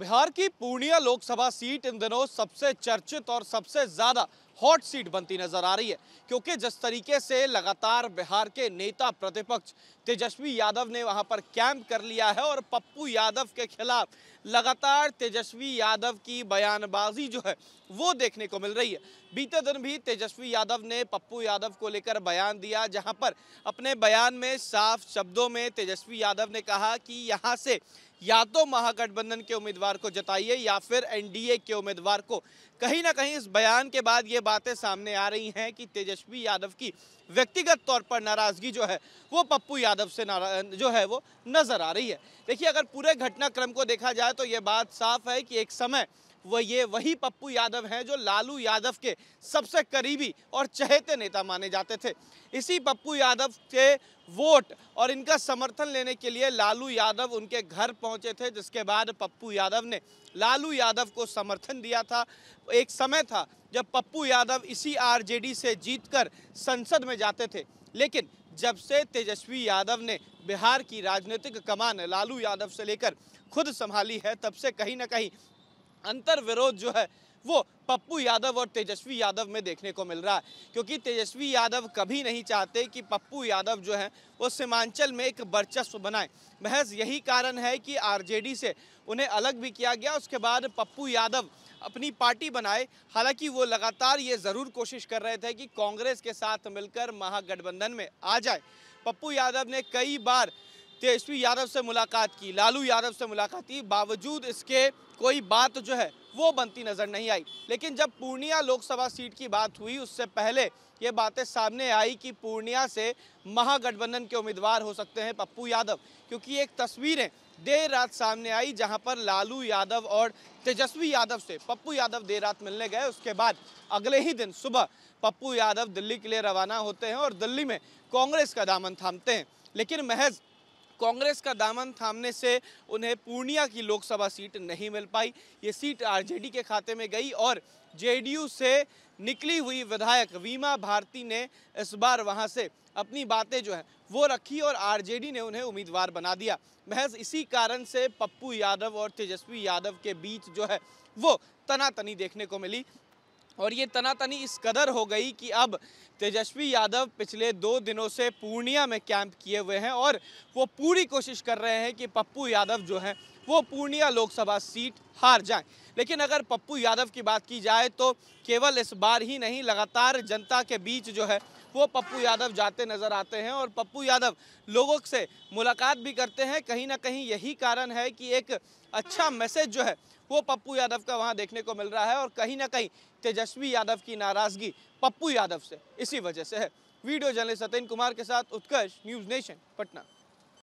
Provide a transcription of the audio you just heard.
बिहार की पूर्णिया लोकसभा सीट इन दिनों सबसे चर्चित और सबसे ज़्यादा हॉट सीट बनती नजर आ रही है क्योंकि जिस तरीके से लगातार बिहार के नेता प्रतिपक्ष तेजस्वी यादव ने वहां पर कैंप कर लिया है और पप्पू यादव के खिलाफ लगातार तेजस्वी यादव की बयानबाजी जो है वो देखने को मिल रही है बीते दिन भी तेजस्वी यादव ने पप्पू यादव को लेकर बयान दिया जहां पर अपने बयान में साफ शब्दों में तेजस्वी यादव ने कहा कि यहाँ से या तो महागठबंधन के उम्मीदवार को जताइए या फिर एनडीए के उम्मीदवार को कहीं ना कहीं इस बयान के बाद ये बातें सामने आ रही हैं कि तेजस्वी यादव की व्यक्तिगत तौर पर नाराज़गी जो है वो पप्पू यादव से जो है वो नज़र आ रही है देखिए अगर पूरे घटनाक्रम को देखा जाए तो ये बात साफ है कि एक समय वह ये वही पप्पू यादव हैं जो लालू यादव के सबसे करीबी और चहेते नेता माने जाते थे इसी पप्पू यादव के वोट और इनका समर्थन लेने के लिए लालू यादव उनके घर पहुंचे थे जिसके बाद पप्पू यादव ने लालू यादव को समर्थन दिया था एक समय था जब पप्पू यादव इसी आरजेडी से जीतकर संसद में जाते थे लेकिन जब से तेजस्वी यादव ने बिहार की राजनीतिक कमान लालू यादव से लेकर खुद संभाली है तब से कहीं ना कहीं अंतर विरोध जो है वो पप्पू यादव और तेजस्वी यादव में देखने को मिल रहा है क्योंकि तेजस्वी यादव कभी नहीं चाहते कि पप्पू यादव जो हैं वो सीमांचल में एक वर्चस्व बनाए महज यही कारण है कि आरजेडी से उन्हें अलग भी किया गया उसके बाद पप्पू यादव अपनी पार्टी बनाए हालांकि वो लगातार ये ज़रूर कोशिश कर रहे थे कि कांग्रेस के साथ मिलकर महागठबंधन में आ जाए पप्पू यादव ने कई बार तेजस्वी यादव से मुलाकात की लालू यादव से मुलाकात की बावजूद इसके कोई बात जो है वो बनती नज़र नहीं आई लेकिन जब पूर्णिया लोकसभा सीट की बात हुई उससे पहले ये बातें सामने आई कि पूर्णिया से महागठबंधन के उम्मीदवार हो सकते हैं पप्पू यादव क्योंकि एक तस्वीरें देर रात सामने आई जहां पर लालू यादव और तेजस्वी यादव से पप्पू यादव देर रात मिलने गए उसके बाद अगले ही दिन सुबह पप्पू यादव दिल्ली के लिए रवाना होते हैं और दिल्ली में कांग्रेस का दामन थामते हैं लेकिन महज कांग्रेस का दामन थामने से उन्हें पूर्णिया की लोकसभा सीट नहीं मिल पाई ये सीट आरजेडी के खाते में गई और जेडीयू से निकली हुई विधायक वीमा भारती ने इस बार वहां से अपनी बातें जो है वो रखी और आरजेडी ने उन्हें उम्मीदवार बना दिया महज इसी कारण से पप्पू यादव और तेजस्वी यादव के बीच जो है वो तनातनी देखने को मिली और ये तनातनी इस कदर हो गई कि अब तेजस्वी यादव पिछले दो दिनों से पूर्णिया में कैंप किए हुए हैं और वो पूरी कोशिश कर रहे हैं कि पप्पू यादव जो हैं वो पूर्णिया लोकसभा सीट हार जाएं लेकिन अगर पप्पू यादव की बात की जाए तो केवल इस बार ही नहीं लगातार जनता के बीच जो है वो पप्पू यादव जाते नज़र आते हैं और पप्पू यादव लोगों से मुलाकात भी करते हैं कहीं ना कहीं यही कारण है कि एक अच्छा मैसेज जो है वो पप्पू यादव का वहाँ देखने को मिल रहा है और कहीं ना कहीं तेजस्वी यादव की नाराज़गी पप्पू यादव से इसी वजह से है वीडियो जर्नलिस्ट सत्यन कुमार के साथ उत्कर्ष न्यूज़ नेशन पटना